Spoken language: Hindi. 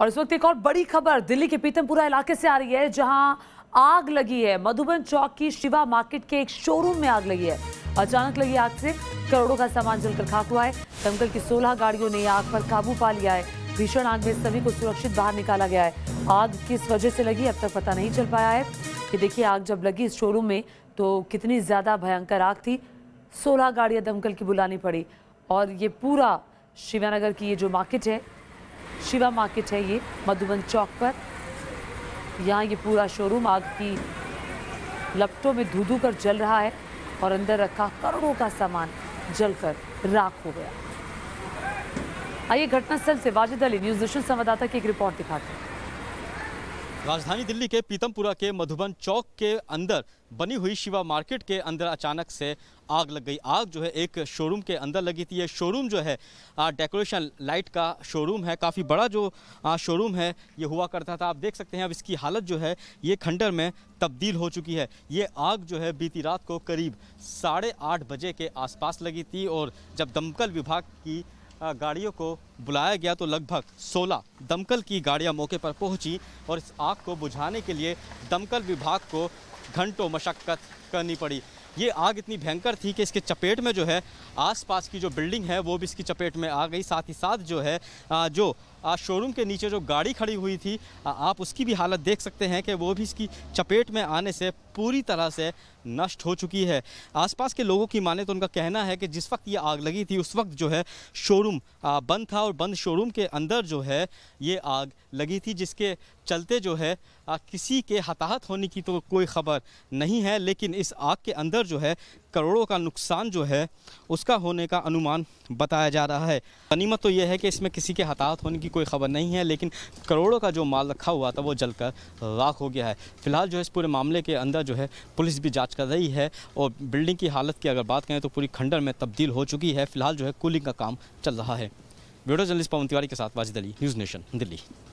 और इस वक्त एक और बड़ी खबर दिल्ली के पीतमपुरा इलाके से आ रही है जहां आग लगी है मधुबन चौक की शिवा मार्केट के एक शोरूम में आग लगी है अचानक लगी आग से करोड़ों का सामान जलकर खाक हुआ है दमकल की 16 गाड़ियों ने आग पर काबू पा लिया है भीषण आग में सभी को सुरक्षित बाहर निकाला गया है आग किस वजह से लगी अब तक पता नहीं चल पाया है कि देखिए आग जब लगी इस शोरूम में तो कितनी ज़्यादा भयंकर आग थी सोलह गाड़ियाँ दमकल की बुलानी पड़ी और ये पूरा शिवानगर की ये जो मार्केट है शिवा मार्केट है ये मधुबन चौक पर यहाँ ये पूरा शोरूम आग की लपटों में धू धू कर जल रहा है और अंदर रखा करोड़ों का सामान जलकर राख हो गया आइए घटनास्थल से वाजिद अली न्यूज संवाददाता की एक रिपोर्ट दिखाते हैं राजधानी दिल्ली के पीतमपुरा के मधुबन चौक के अंदर बनी हुई शिवा मार्केट के अंदर अचानक से आग लग गई आग जो है एक शोरूम के अंदर लगी थी ये शोरूम जो है डेकोरेशन लाइट का शोरूम है काफ़ी बड़ा जो शोरूम है ये हुआ करता था आप देख सकते हैं अब इसकी हालत जो है ये खंडर में तब्दील हो चुकी है ये आग जो है बीती रात को करीब साढ़े आठ बजे के आसपास लगी थी और जब दमकल विभाग की गाड़ियों को बुलाया गया तो लगभग 16 दमकल की गाड़ियां मौके पर पहुंची और इस आग को बुझाने के लिए दमकल विभाग को घंटों मशक्क़त करनी पड़ी ये आग इतनी भयंकर थी कि इसके चपेट में जो है आसपास की जो बिल्डिंग है वो भी इसकी चपेट में आ गई साथ ही साथ जो है जो शोरूम के नीचे जो गाड़ी खड़ी हुई थी आप उसकी भी हालत देख सकते हैं कि वो भी इसकी चपेट में आने से पूरी तरह से नष्ट हो चुकी है आसपास के लोगों की माने तो उनका कहना है कि जिस वक्त ये आग लगी थी उस वक्त जो है शोरूम बंद था और बंद शोरूम के अंदर जो है ये आग लगी थी जिसके चलते जो है आ, किसी के हताहत होने की तो कोई ख़बर नहीं है लेकिन इस आग के अंदर जो है करोड़ों का नुकसान जो है उसका होने का अनुमान बताया जा रहा है गनीमत तो यह है कि इसमें किसी के हताहत होने की कोई ख़बर नहीं है लेकिन करोड़ों का जो माल रखा हुआ था वो जलकर राख हो गया है फिलहाल जो है इस पूरे मामले के अंदर जो है पुलिस भी जाँच कर रही है और बिल्डिंग की हालत की अगर बात करें तो पूरी खंडर में तब्दील हो चुकी है फिलहाल जो है कूलिंग का काम चल रहा है ब्यूरो जर्नलिस्ट पवन तिवारी के साथ वाजिद अली न्यूज़ नेशन दिल्ली